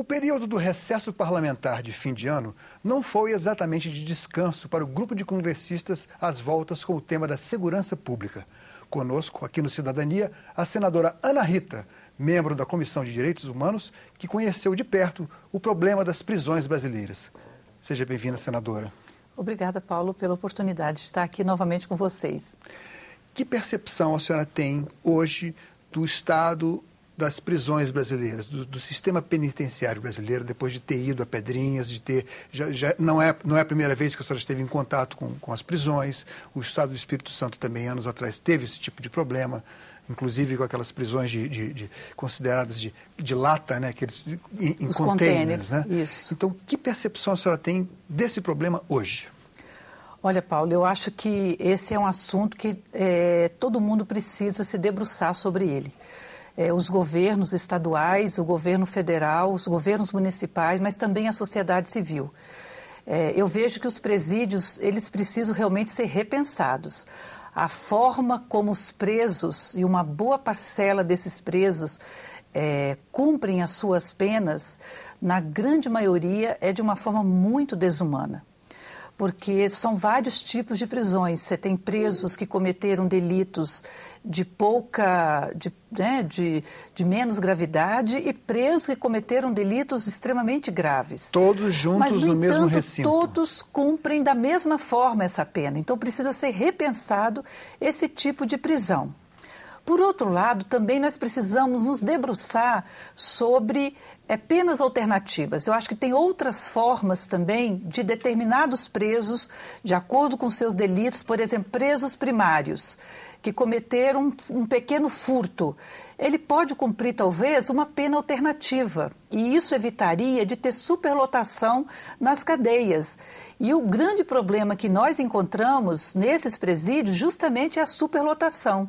O período do recesso parlamentar de fim de ano não foi exatamente de descanso para o grupo de congressistas às voltas com o tema da segurança pública. Conosco, aqui no Cidadania, a senadora Ana Rita, membro da Comissão de Direitos Humanos, que conheceu de perto o problema das prisões brasileiras. Seja bem-vinda, senadora. Obrigada, Paulo, pela oportunidade de estar aqui novamente com vocês. Que percepção a senhora tem hoje do estado das prisões brasileiras, do, do, sistema penitenciário brasileiro, depois de ter ido a Pedrinhas, de ter. Já, já, não, é, não é a primeira vez que a senhora esteve em contato com, com as prisões. O Estado do Espírito Santo também, anos atrás, teve esse tipo de problema, inclusive com aquelas prisões de, de, de consideradas de, de lata, né, aqueles, em, em Os containers. Né? Isso. Então, que percepção a senhora tem desse problema hoje? Olha, Paulo, eu acho que esse é um assunto que é, todo mundo precisa se debruçar sobre ele é, os governos estaduais, o governo federal, os governos municipais, mas também a sociedade civil. É, eu vejo que os presídios eles precisam realmente ser repensados. A forma como os presos e uma boa parcela desses presos é, cumprem as suas penas, na grande maioria, é de uma forma muito desumana porque são vários tipos de prisões. Você tem presos que cometeram delitos de pouca, de, né, de, de menos gravidade e presos que cometeram delitos extremamente graves. Todos juntos Mas, no, no entanto, mesmo recinto. Todos cumprem da mesma forma essa pena. Então precisa ser repensado esse tipo de prisão. Por outro lado, também nós precisamos nos debruçar sobre é, penas alternativas. Eu acho que tem outras formas também de determinados presos, de acordo com seus delitos, por exemplo, presos primários, que cometeram um, um pequeno furto. Ele pode cumprir, talvez, uma pena alternativa. E isso evitaria de ter superlotação nas cadeias. E o grande problema que nós encontramos nesses presídios justamente é a superlotação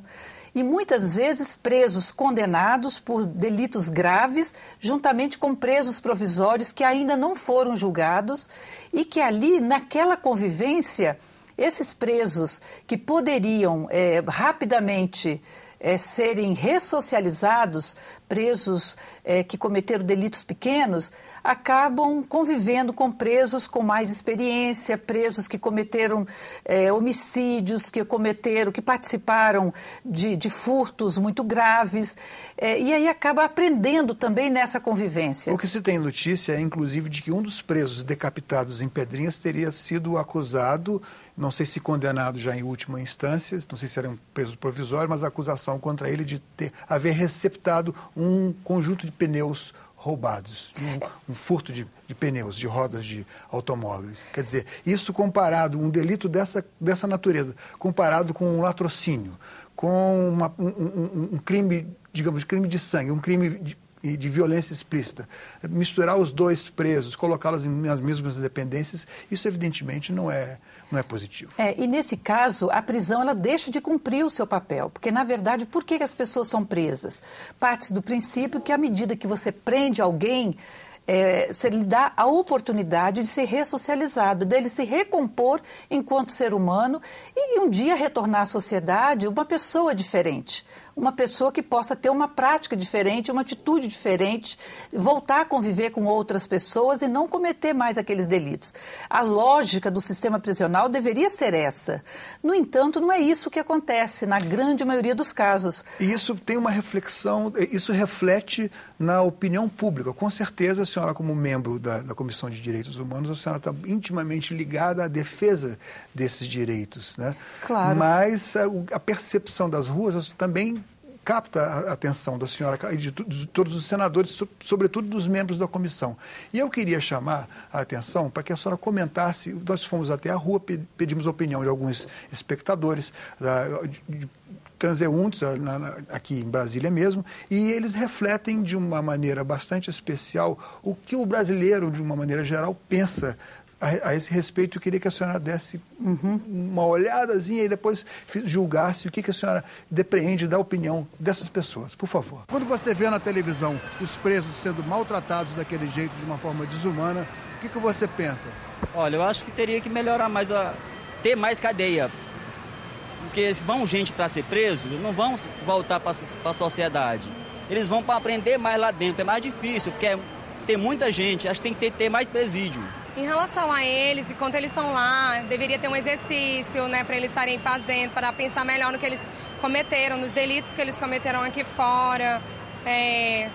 e muitas vezes presos condenados por delitos graves, juntamente com presos provisórios que ainda não foram julgados e que ali, naquela convivência, esses presos que poderiam é, rapidamente é, serem ressocializados presos é, que cometeram delitos pequenos acabam convivendo com presos com mais experiência, presos que cometeram é, homicídios, que cometeram, que participaram de, de furtos muito graves, é, e aí acaba aprendendo também nessa convivência. O que se tem notícia é, inclusive, de que um dos presos decapitados em Pedrinhas teria sido acusado, não sei se condenado já em última instância, não sei se era um preso provisório, mas a acusação contra ele de ter, haver receptado um conjunto de pneus roubados, um, um furto de, de, pneus, de rodas de automóveis. Quer dizer, isso comparado, um delito dessa, dessa natureza, comparado com um latrocínio, com uma, um, um, um crime, digamos, crime de sangue, um crime de, e de violência explícita. Misturar os dois presos, colocá-los nas mesmas dependências, isso evidentemente não é, não é positivo. É, e nesse caso, a prisão ela deixa de cumprir o seu papel, porque na verdade, por que as pessoas são presas? Parte do princípio que à medida que você prende alguém, é, se lhe dá a oportunidade de se ressocializado, dele se recompor enquanto ser humano e um dia retornar à sociedade uma pessoa diferente, uma pessoa que possa ter uma prática diferente, uma atitude diferente, voltar a conviver com outras pessoas e não cometer mais aqueles delitos. A lógica do sistema prisional deveria ser essa. No entanto, não é isso que acontece na grande maioria dos casos. E isso tem uma reflexão, isso reflete na opinião pública. Com certeza, senhora, como membro da, da Comissão de Direitos Humanos, a senhora está intimamente ligada à defesa desses direitos, né? Claro. Mas a, a percepção das ruas também capta a atenção da senhora e de, de, todos os senadores, sobretudo dos membros da comissão. E eu queria chamar a atenção para que a senhora comentasse. Nós fomos até a rua, pedimos a opinião de alguns espectadores, da, de, transeuntes ah, aqui em Brasília mesmo, e eles refletem de uma maneira bastante especial o que o brasileiro, de uma maneira geral, pensa a, esse respeito, eu queria que a senhora desse uhum. uma olhadazinha e depois julgasse o que, que a senhora depreende da opinião dessas pessoas, por favor. Quando você vê na televisão os presos sendo maltratados daquele jeito, de uma forma desumana, o que, que você pensa? Olha, eu acho que teria que melhorar mais, a... ter mais cadeia porque se vão gente para ser preso, não vão voltar para a sociedade. Eles vão para aprender mais lá dentro, é mais difícil, porque é, tem muita gente, acho que tem que ter, ter mais presídio. Em relação a eles, enquanto eles estão lá, deveria ter um exercício, né, para eles estarem fazendo, para pensar melhor no que eles cometeram, nos delitos que eles cometeram aqui fora. É,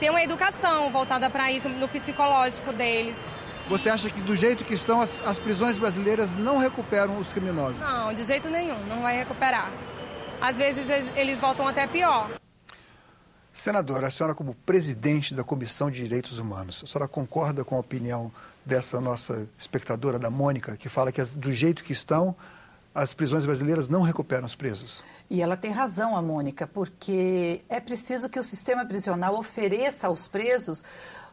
ter uma educação voltada para isso, no psicológico deles. Você acha que do jeito que estão as, as prisões brasileiras não recuperam os criminosos? Não, de jeito nenhum, não vai recuperar. Às vezes eles voltam até pior. Senadora, a senhora, como presidente da Comissão de Direitos Humanos, a senhora concorda com a opinião dessa nossa espectadora, da Mônica, que fala que as, do jeito que estão, as prisões brasileiras não recuperam os presos? E ela tem razão, a Mônica, porque é preciso que o sistema prisional ofereça aos presos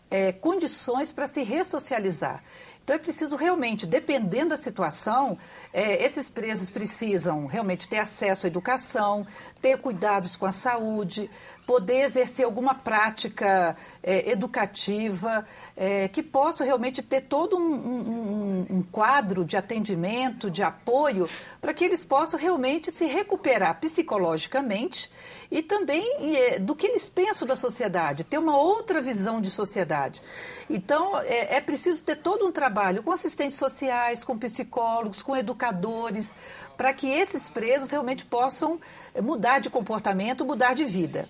é, condições para se ressocializar. Então é preciso realmente, dependendo da situação, é, esses presos precisam realmente ter acesso à educação, ter cuidados com a saúde, poder exercer alguma prática é, educativa, é, que possa realmente ter todo um, um, um quadro de atendimento, de apoio, para que eles possam realmente se recuperar psicologicamente e também é, do que eles pensam da sociedade, ter uma outra visão de sociedade. Então, é, é, preciso ter todo um trabalho com assistentes sociais, com psicólogos, com educadores, para que esses presos realmente possam é, mudar de comportamento, mudar de vida.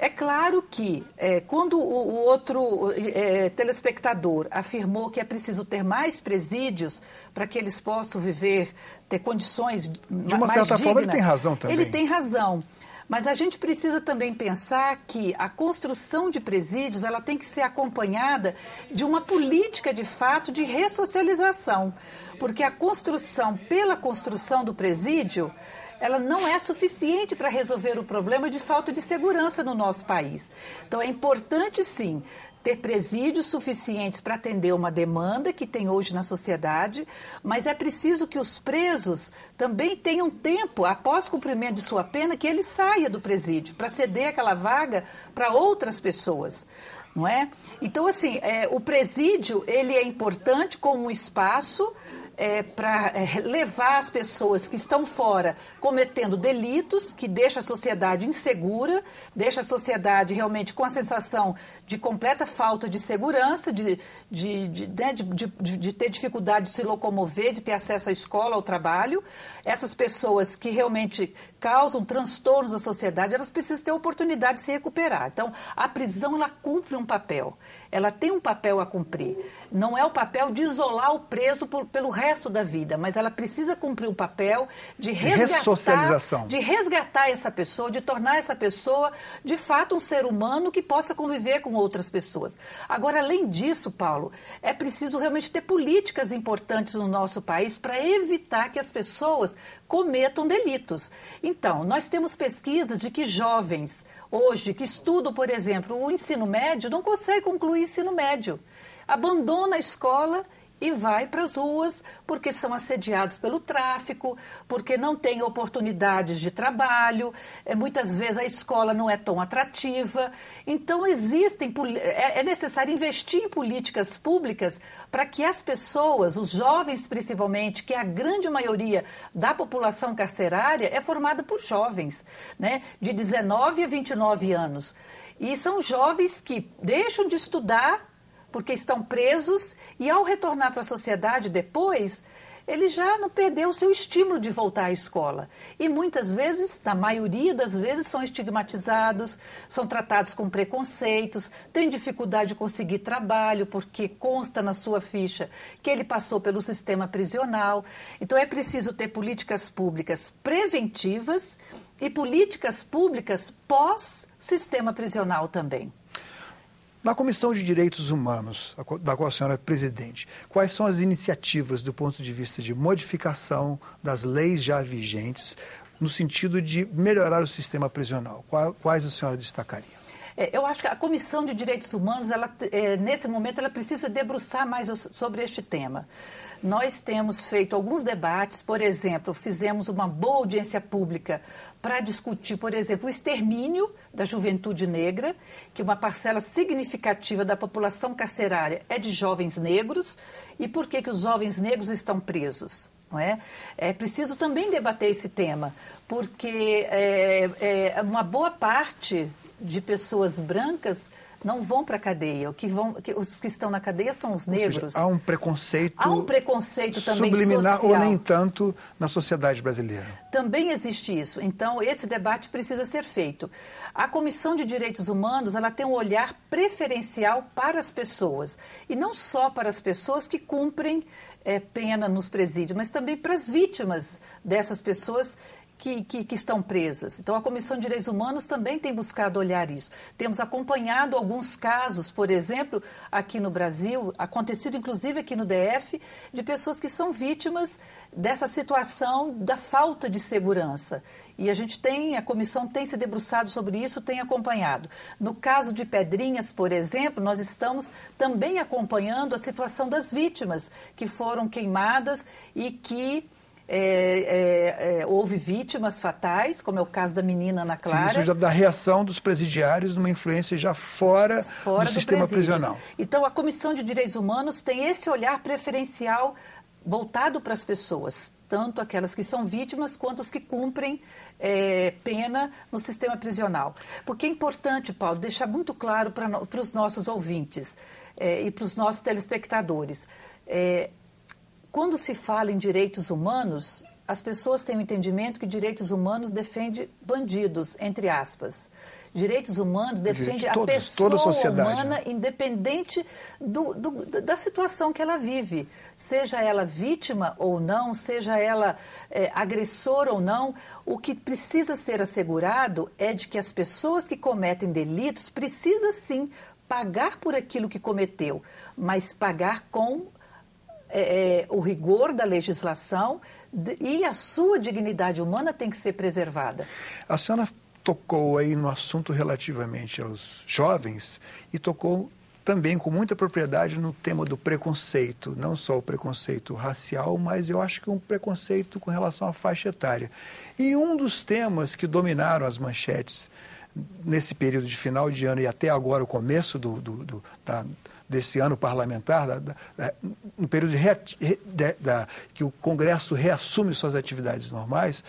É claro que é, quando o, o outro é, telespectador afirmou que é preciso ter mais presídios para que eles possam viver, ter condições de uma mais certa dignas, forma ele tem razão também. Ele tem razão. Mas a gente precisa também pensar que a construção de presídios ela tem que ser acompanhada de uma política de fato de ressocialização, porque a construção pela construção do presídio ela não é suficiente para resolver o problema de falta de segurança no nosso país. Então, é importante, sim, ter presídios suficientes para atender uma demanda que tem hoje na sociedade, mas é preciso que os presos também tenham tempo, após cumprimento de sua pena, que ele saia do presídio para ceder aquela vaga para outras pessoas. Não é? Então, assim, é, o presídio ele é importante como um espaço é, para é, levar as pessoas que estão fora cometendo delitos, que deixa a sociedade insegura, deixa a sociedade realmente com a sensação de completa falta de segurança, de, de, de, né, de, de, de ter dificuldade de se locomover, de ter acesso à escola, ao trabalho. Essas pessoas que realmente causam transtornos à sociedade, elas precisam ter a oportunidade de se recuperar. Então, a prisão ela cumpre um papel ela tem um papel a cumprir. Não é o papel de isolar o preso por, pelo resto da vida, mas ela precisa cumprir um papel de resgatar, de resgatar essa pessoa, de tornar essa pessoa de fato um ser humano que possa conviver com outras pessoas. Agora, além disso, Paulo, é preciso realmente ter políticas importantes no nosso país para evitar que as pessoas cometam delitos. Então, nós temos pesquisas de que jovens hoje que estudam, por exemplo, o ensino médio, não conseguem concluir o ensino médio. Abandona a escola e vai para as ruas porque são assediados pelo tráfico, porque não têm oportunidades de trabalho, eh, muitas vezes a escola não é tão atrativa. Então existem é, é necessário investir em políticas públicas para que as pessoas, os jovens principalmente, que é a grande maioria da população carcerária é formada por jovens, né, de 19 a 29 anos. E são jovens que deixam de estudar porque estão presos e, ao retornar para a sociedade depois, ele já não perdeu o seu estímulo de voltar à escola. E muitas vezes, na maioria das vezes, são estigmatizados, são tratados com preconceitos, têm dificuldade de conseguir trabalho, porque consta na sua ficha que ele passou pelo sistema prisional. Então, é preciso ter políticas públicas preventivas e políticas públicas pós-sistema prisional também. Na Comissão de Direitos Humanos, da qual a senhora é presidente, quais são as iniciativas do ponto de vista de modificação das leis já vigentes no sentido de melhorar o sistema prisional? Quais a senhora destacaria? É, eu acho que a Comissão de Direitos Humanos, ela, é, nesse momento, ela precisa debruçar mais sobre este tema. Nós temos feito alguns debates, por exemplo, fizemos uma boa audiência pública para discutir, por exemplo, o extermínio da juventude negra, que uma parcela significativa da população carcerária é de jovens negros, e por que, que os jovens negros estão presos. Não é? é preciso também debater esse tema, porque é, é, uma boa parte de pessoas brancas não vão para a cadeia. O que vão, que, os que estão na cadeia são os negros. Seja, há um preconceito. Há um preconceito também subliminar social. ou nem tanto na sociedade brasileira. Também existe isso. Então esse debate precisa ser feito. A Comissão de Direitos Humanos ela tem um olhar preferencial para as pessoas e não só para as pessoas que cumprem é, pena nos presídios, mas também para as vítimas dessas pessoas que, que, que, estão presas. Então, a Comissão de Direitos Humanos também tem buscado olhar isso. Temos acompanhado alguns casos, por exemplo, aqui no Brasil, acontecido inclusive aqui no DF, de pessoas que são vítimas dessa situação da falta de segurança. E a gente tem, a comissão tem se debruçado sobre isso, tem acompanhado. No caso de Pedrinhas, por exemplo, nós estamos também acompanhando a situação das vítimas que foram queimadas e que é, é, é, houve vítimas fatais, como é o caso da menina na Clara. Sim, isso já da reação dos presidiários numa influência já fora, fora do, do, sistema presídio. prisional. Então, a Comissão de Direitos Humanos tem esse olhar preferencial voltado para as pessoas, tanto aquelas que são vítimas quanto os que cumprem é, pena no sistema prisional. Porque é importante, Paulo, deixar muito claro para, para os nossos ouvintes é, e para os nossos telespectadores. É, quando se fala em direitos humanos, as pessoas têm o entendimento que direitos humanos defende bandidos, entre aspas. Direitos humanos defende Direito, todos, a pessoa a né? humana, independente do, do, da situação que ela vive. Seja ela vítima ou não, seja ela é, agressora ou não, o que precisa ser assegurado é de que as pessoas que cometem delitos precisam sim pagar por aquilo que cometeu, mas pagar com é, é, o rigor da legislação e a sua dignidade humana tem que ser preservada. A senhora tocou aí no assunto relativamente aos jovens e tocou também com muita propriedade no tema do preconceito, não só o preconceito racial, mas eu acho que um preconceito com relação à faixa etária. E um dos temas que dominaram as manchetes nesse período de final de ano e até agora o começo do, do, do da, desse ano parlamentar, da, da, da, no período que o Congresso reassume suas atividades normais,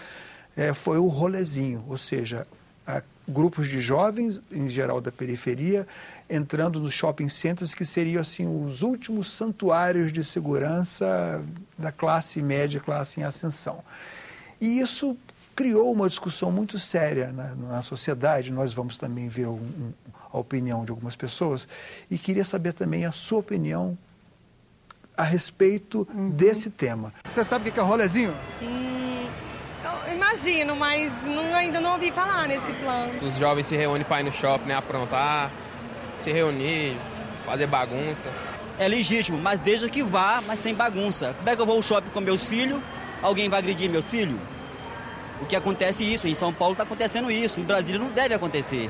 é, foi o rolezinho, ou seja, a, grupos de jovens, em geral da periferia, entrando nos shopping centers que seriam assim os últimos santuários de segurança da classe média, classe em ascensão. E isso criou uma discussão muito séria na, na sociedade. Nós vamos também ver um, um a opinião de algumas pessoas e queria saber também a sua opinião a respeito uhum. desse tema. Você sabe o que é rolezinho? Hum, imagino, mas não, ainda não ouvi falar nesse plano. Os jovens se reúnem para ir no shopping, né, aprontar, se reunir, fazer bagunça. É legítimo, mas desde que vá, mas sem bagunça. Como é que eu vou ao shopping com meus filhos? Alguém vai agredir meu filho? O que acontece é isso, em São Paulo está acontecendo isso, em Brasília não deve acontecer.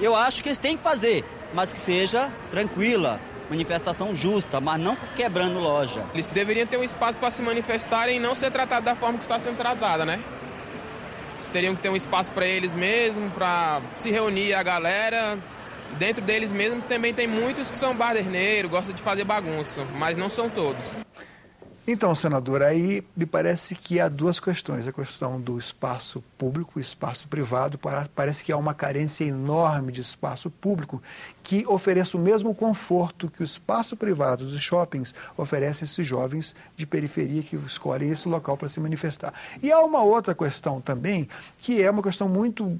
Eu, acho que eles têm que fazer, mas que seja tranquila, manifestação justa, mas não quebrando loja. Eles deveriam ter um espaço para se manifestarem e não ser tratado da forma que está sendo tratada, né? Eles teriam que ter um espaço para eles mesmos, para se reunir a galera. Dentro deles mesmo também tem muitos que são barderneiros, gostam de fazer bagunça, mas não são todos. Então, senador, aí me parece que há duas questões. A questão do espaço público e espaço privado. Parece que há uma carência enorme de espaço público que ofereça o mesmo conforto que o espaço privado dos shoppings oferece a esses jovens de periferia que escolhem esse local para se manifestar. E há uma outra questão também, que é uma questão muito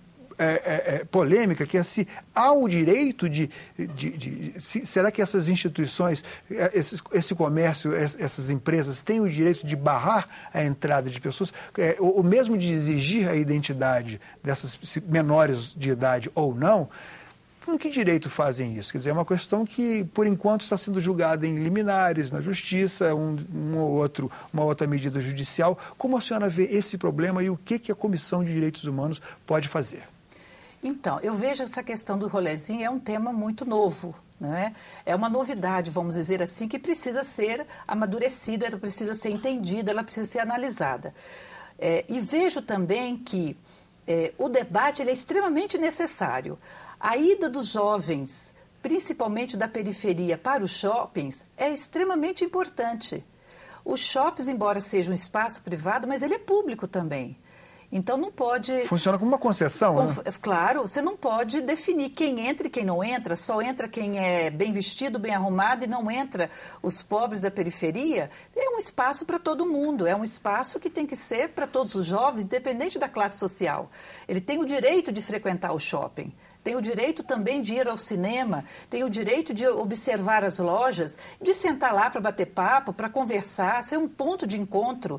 é, é, é, polêmica, que é se há o direito de. de, de se, será que essas instituições, é, esse, esse comércio, essas empresas têm o direito de barrar a entrada de pessoas, é, ou, ou mesmo de exigir a identidade dessas menores de idade ou não? com que direito fazem isso? Quer dizer, é uma questão que, por enquanto, está sendo julgada em liminares, na justiça, um, um ou outro, uma outra medida judicial. Como a senhora vê esse problema e o que, que a Comissão de Direitos Humanos pode fazer? Então, eu vejo essa questão do rolezinho é um tema muito novo, né? É uma novidade, vamos dizer assim, que precisa ser amadurecida, ela precisa ser entendida, ela precisa ser analisada. É, e vejo também que é, o debate é extremamente necessário. A ida dos jovens, principalmente da periferia, para os shoppings é extremamente importante. Os shoppings, embora seja um espaço privado, mas ele é público também. Então não pode. Funciona como uma concessão, né? Conf... né? Claro, você não pode definir quem entra e quem não entra, só entra quem é bem vestido, bem arrumado e não entra os pobres da periferia. É um espaço para todo mundo, é um espaço que tem que ser para todos os jovens, independente da classe social. Ele tem o direito de frequentar o shopping tem o direito também de ir ao cinema, tem o direito de observar as lojas, de sentar lá para bater papo, para conversar, ser é um ponto de encontro.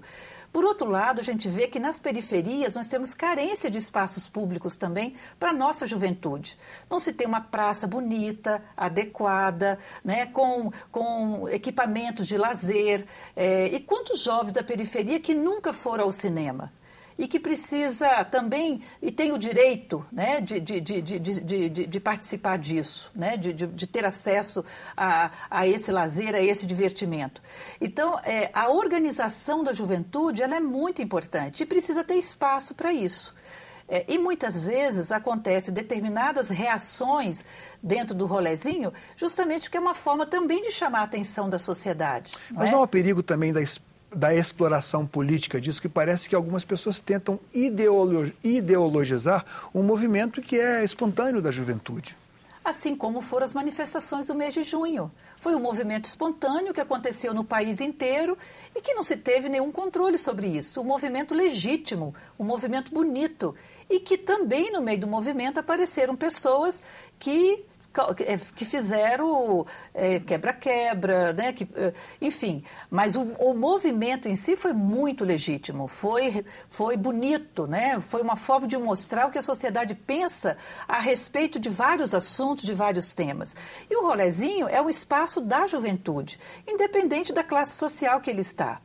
Por outro lado, a gente vê que nas periferias nós temos carência de espaços públicos também para a nossa juventude. Não se tem uma praça bonita, adequada, né, com, com equipamentos de lazer. É, e quantos jovens da periferia que nunca foram ao cinema? e que precisa também, e tem o direito né, de, de, de, de, de, de participar disso, né, de, de, de, ter acesso a, a esse lazer, a esse divertimento. Então, é, a organização da juventude ela é muito importante e precisa ter espaço para isso. É, e muitas vezes acontece determinadas reações dentro do rolezinho, justamente porque é uma forma também de chamar a atenção da sociedade. Não Mas é? não há perigo também da, da exploração política disso, que parece que algumas pessoas tentam ideologizar um movimento que é espontâneo da juventude. Assim como foram as manifestações do mês de junho. Foi um movimento espontâneo que aconteceu no país inteiro e que não se teve nenhum controle sobre isso. Um movimento legítimo, um movimento bonito. E que também, no meio do movimento, apareceram pessoas que é, que fizeram é, quebra-quebra, né? Que, é, enfim, mas o, o, movimento em si foi muito legítimo, foi, foi bonito, né? foi uma forma de mostrar o que a sociedade pensa a respeito de vários assuntos, de vários temas. E o rolezinho é um espaço da juventude, independente da classe social que ele está.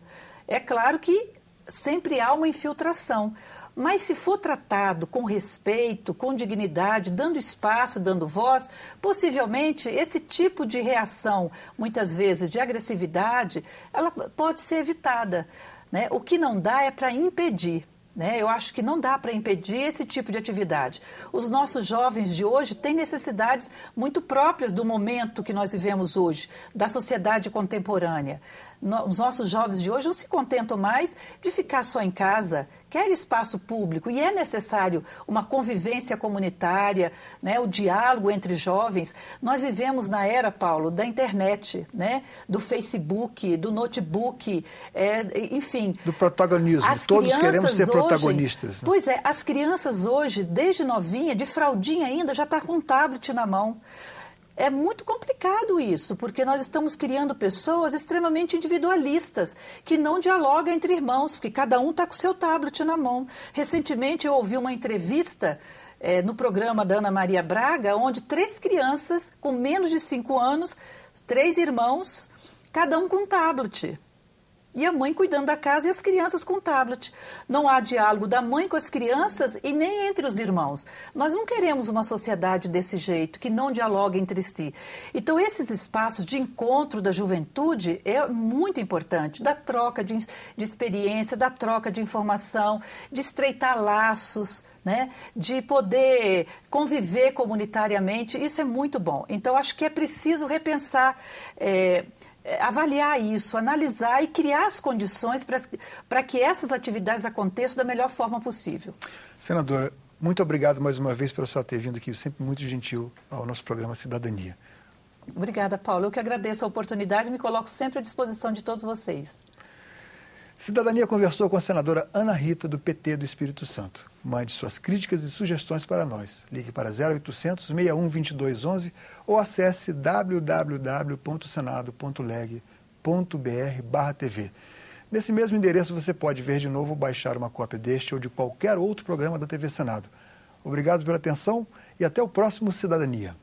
É claro que sempre há uma infiltração, mas se for tratado com respeito, com dignidade, dando espaço, dando voz, possivelmente esse tipo de reação, muitas vezes de agressividade, ela pode ser evitada. Né? O que não dá é para impedir. Né? Eu acho que não dá para impedir esse tipo de atividade. Os nossos jovens de hoje têm necessidades muito próprias do momento que nós vivemos hoje, da sociedade contemporânea. No, os nossos jovens de hoje não se contentam mais de ficar só em casa, qualquer espaço público e é necessário uma convivência comunitária, né, o diálogo entre jovens. Nós vivemos na era, Paulo, da internet, né, do Facebook, do notebook, é, enfim. Do protagonismo. As Todos queremos ser hoje, protagonistas. Né? Pois é, as crianças hoje, desde novinha, de fraldinha ainda, já está com um tablet na mão é muito complicado isso, porque nós estamos criando pessoas extremamente individualistas, que não dialogam entre irmãos, porque cada um está com o seu tablet na mão. Recentemente eu ouvi uma entrevista é, no programa da Ana Maria Braga, onde três crianças com menos de cinco anos, três irmãos, cada um com um tablet e a mãe cuidando da casa e as crianças com o tablet. Não há diálogo da mãe com as crianças e nem entre os irmãos. Nós não queremos uma sociedade desse jeito, que não dialoga entre si. Então, esses espaços de encontro da juventude é muito importante, da troca de, de experiência, da troca de informação, de estreitar laços, né? de poder conviver comunitariamente, isso é muito bom. Então, acho que é preciso repensar. É avaliar isso, analisar e criar as condições para que essas atividades aconteçam da melhor forma possível. Senadora, muito obrigado mais uma vez pela sua ter vindo aqui, sempre muito gentil ao nosso programa Cidadania. Obrigada, Paulo. Eu que agradeço a oportunidade e me coloco sempre à disposição de todos vocês. Cidadania conversou com a senadora Ana Rita, do PT do Espírito Santo. Mande suas críticas e sugestões para nós. Ligue para 0800 61 2211 ou acesse www.senado.leg.br/tv. Nesse mesmo endereço você pode ver de novo ou baixar uma cópia deste ou de qualquer outro programa da TV Senado. Obrigado pela atenção e até o próximo Cidadania.